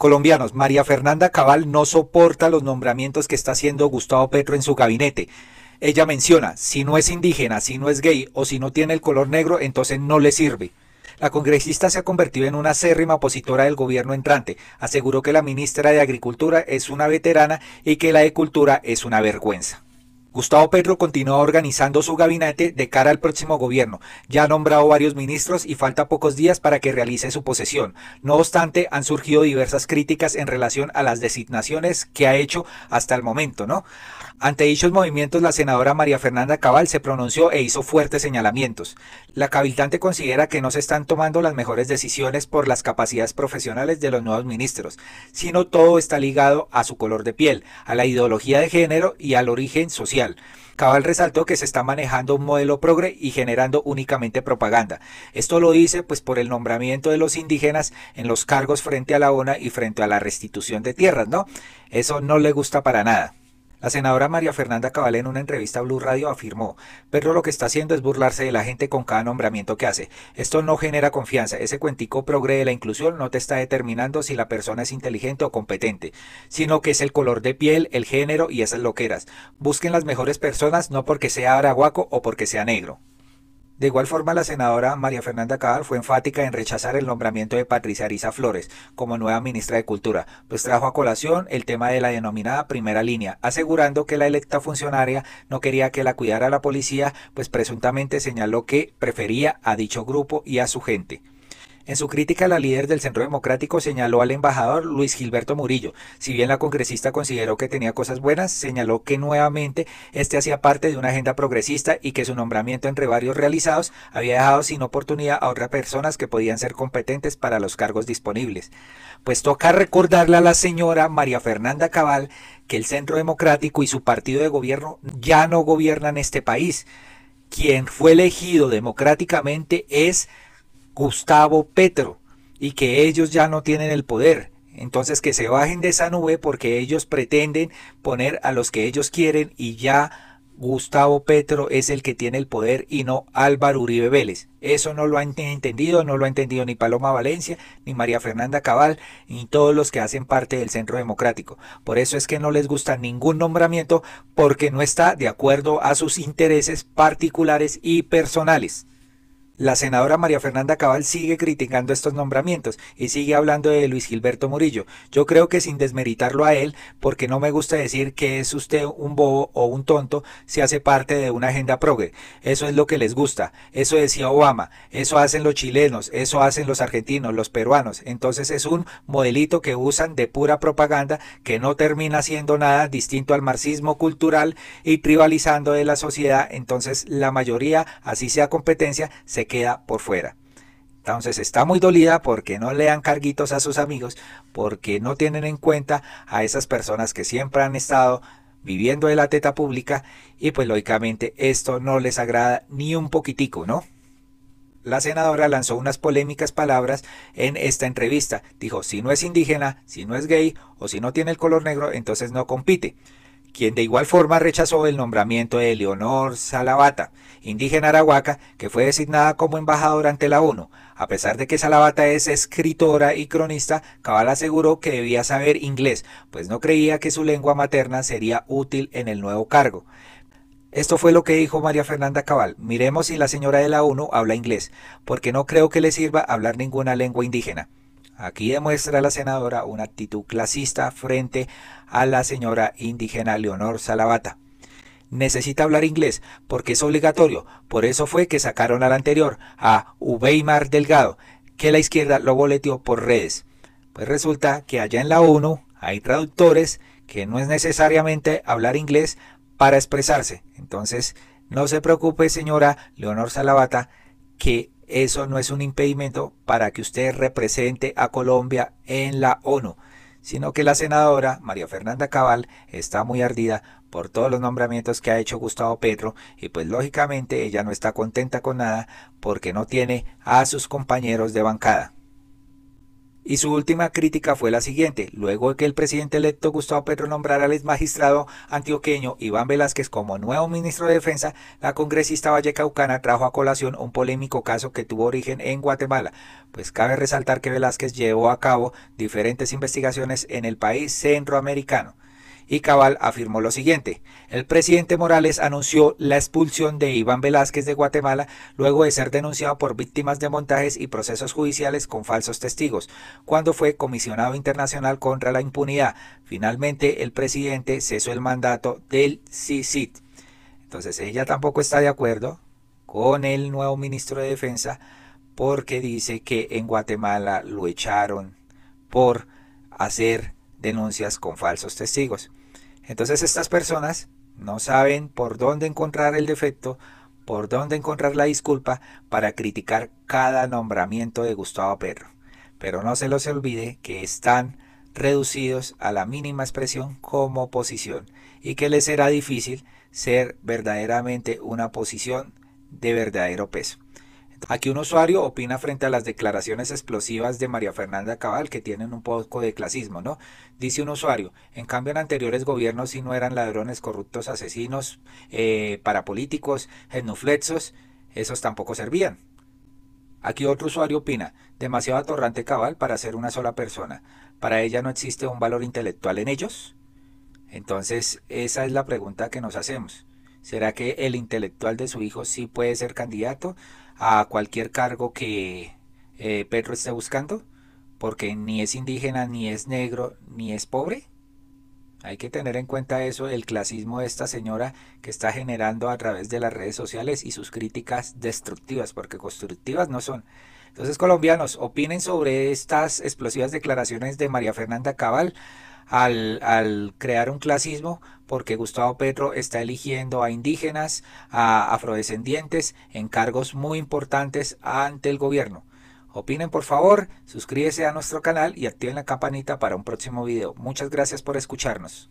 colombianos. María Fernanda Cabal no soporta los nombramientos que está haciendo Gustavo Petro en su gabinete. Ella menciona, si no es indígena, si no es gay o si no tiene el color negro, entonces no le sirve. La congresista se ha convertido en una acérrima opositora del gobierno entrante. Aseguró que la ministra de Agricultura es una veterana y que la de Cultura es una vergüenza. Gustavo Petro continúa organizando su gabinete de cara al próximo gobierno. Ya ha nombrado varios ministros y falta pocos días para que realice su posesión. No obstante, han surgido diversas críticas en relación a las designaciones que ha hecho hasta el momento, ¿no? Ante dichos movimientos, la senadora María Fernanda Cabal se pronunció e hizo fuertes señalamientos. La cabildante considera que no se están tomando las mejores decisiones por las capacidades profesionales de los nuevos ministros, sino todo está ligado a su color de piel, a la ideología de género y al origen social Cabal resaltó que se está manejando un modelo progre y generando únicamente propaganda. Esto lo dice pues por el nombramiento de los indígenas en los cargos frente a la ONA y frente a la restitución de tierras, ¿no? Eso no le gusta para nada. La senadora María Fernanda Cabal en una entrevista a Blue Radio afirmó, Perro lo que está haciendo es burlarse de la gente con cada nombramiento que hace. Esto no genera confianza. Ese cuentico progre de la inclusión no te está determinando si la persona es inteligente o competente, sino que es el color de piel, el género y esas loqueras. Busquen las mejores personas no porque sea araguaco o porque sea negro. De igual forma, la senadora María Fernanda Cabal fue enfática en rechazar el nombramiento de Patricia riza Flores como nueva ministra de Cultura, pues trajo a colación el tema de la denominada primera línea, asegurando que la electa funcionaria no quería que la cuidara la policía, pues presuntamente señaló que prefería a dicho grupo y a su gente. En su crítica, la líder del Centro Democrático señaló al embajador Luis Gilberto Murillo. Si bien la congresista consideró que tenía cosas buenas, señaló que nuevamente este hacía parte de una agenda progresista y que su nombramiento entre varios realizados había dejado sin oportunidad a otras personas que podían ser competentes para los cargos disponibles. Pues toca recordarle a la señora María Fernanda Cabal que el Centro Democrático y su partido de gobierno ya no gobiernan este país. Quien fue elegido democráticamente es Gustavo Petro y que ellos ya no tienen el poder. Entonces que se bajen de esa nube porque ellos pretenden poner a los que ellos quieren y ya Gustavo Petro es el que tiene el poder y no Álvaro Uribe Vélez. Eso no lo han entendido, no lo ha entendido ni Paloma Valencia, ni María Fernanda Cabal, ni todos los que hacen parte del Centro Democrático. Por eso es que no les gusta ningún nombramiento porque no está de acuerdo a sus intereses particulares y personales. La senadora María Fernanda Cabal sigue criticando estos nombramientos y sigue hablando de Luis Gilberto Murillo. Yo creo que sin desmeritarlo a él, porque no me gusta decir que es usted un bobo o un tonto, se hace parte de una agenda progre. Eso es lo que les gusta. Eso decía Obama. Eso hacen los chilenos. Eso hacen los argentinos, los peruanos. Entonces es un modelito que usan de pura propaganda que no termina siendo nada distinto al marxismo cultural y privalizando de la sociedad. Entonces la mayoría, así sea competencia, se queda por fuera. Entonces está muy dolida porque no le dan carguitos a sus amigos, porque no tienen en cuenta a esas personas que siempre han estado viviendo de la teta pública y pues lógicamente esto no les agrada ni un poquitico, ¿no? La senadora lanzó unas polémicas palabras en esta entrevista. Dijo, si no es indígena, si no es gay o si no tiene el color negro, entonces no compite quien de igual forma rechazó el nombramiento de Leonor Salavata, indígena arahuaca, que fue designada como embajadora ante la ONU. A pesar de que Salavata es escritora y cronista, Cabal aseguró que debía saber inglés, pues no creía que su lengua materna sería útil en el nuevo cargo. Esto fue lo que dijo María Fernanda Cabal. Miremos si la señora de la ONU habla inglés, porque no creo que le sirva hablar ninguna lengua indígena. Aquí demuestra la senadora una actitud clasista frente a la señora indígena Leonor Salavata. Necesita hablar inglés porque es obligatorio. Por eso fue que sacaron al anterior, a Ubeimar Delgado, que la izquierda lo boleteó por redes. Pues resulta que allá en la ONU hay traductores que no es necesariamente hablar inglés para expresarse. Entonces, no se preocupe, señora Leonor Salavata, que eso no es un impedimento para que usted represente a Colombia en la ONU, sino que la senadora María Fernanda Cabal está muy ardida por todos los nombramientos que ha hecho Gustavo Petro y pues lógicamente ella no está contenta con nada porque no tiene a sus compañeros de bancada. Y su última crítica fue la siguiente, luego de que el presidente electo Gustavo Petro nombrara al magistrado antioqueño Iván Velázquez como nuevo ministro de Defensa, la congresista Vallecaucana trajo a colación un polémico caso que tuvo origen en Guatemala, pues cabe resaltar que Velázquez llevó a cabo diferentes investigaciones en el país centroamericano y Cabal afirmó lo siguiente. El presidente Morales anunció la expulsión de Iván Velázquez de Guatemala luego de ser denunciado por víctimas de montajes y procesos judiciales con falsos testigos, cuando fue comisionado internacional contra la impunidad. Finalmente, el presidente cesó el mandato del CICIT. Entonces, ella tampoco está de acuerdo con el nuevo ministro de Defensa porque dice que en Guatemala lo echaron por hacer denuncias con falsos testigos. Entonces estas personas no saben por dónde encontrar el defecto, por dónde encontrar la disculpa para criticar cada nombramiento de Gustavo Perro. Pero no se los olvide que están reducidos a la mínima expresión como posición y que les será difícil ser verdaderamente una posición de verdadero peso. Aquí un usuario opina frente a las declaraciones explosivas de María Fernanda Cabal que tienen un poco de clasismo, ¿no? Dice un usuario, en cambio en anteriores gobiernos si no eran ladrones, corruptos, asesinos, eh, parapolíticos, genuflexos, esos tampoco servían. Aquí otro usuario opina, demasiado atorrante cabal para ser una sola persona. ¿Para ella no existe un valor intelectual en ellos? Entonces, esa es la pregunta que nos hacemos. ¿Será que el intelectual de su hijo sí puede ser candidato? a cualquier cargo que Pedro eh, Petro esté buscando, porque ni es indígena, ni es negro, ni es pobre. Hay que tener en cuenta eso, el clasismo de esta señora que está generando a través de las redes sociales y sus críticas destructivas, porque constructivas no son. Entonces, colombianos, opinen sobre estas explosivas declaraciones de María Fernanda Cabal al, crear un clasismo porque Gustavo Petro está eligiendo a indígenas, a afrodescendientes en cargos muy importantes ante el gobierno. Opinen por favor, suscríbese a nuestro canal y activen la campanita para un próximo video. Muchas gracias por escucharnos.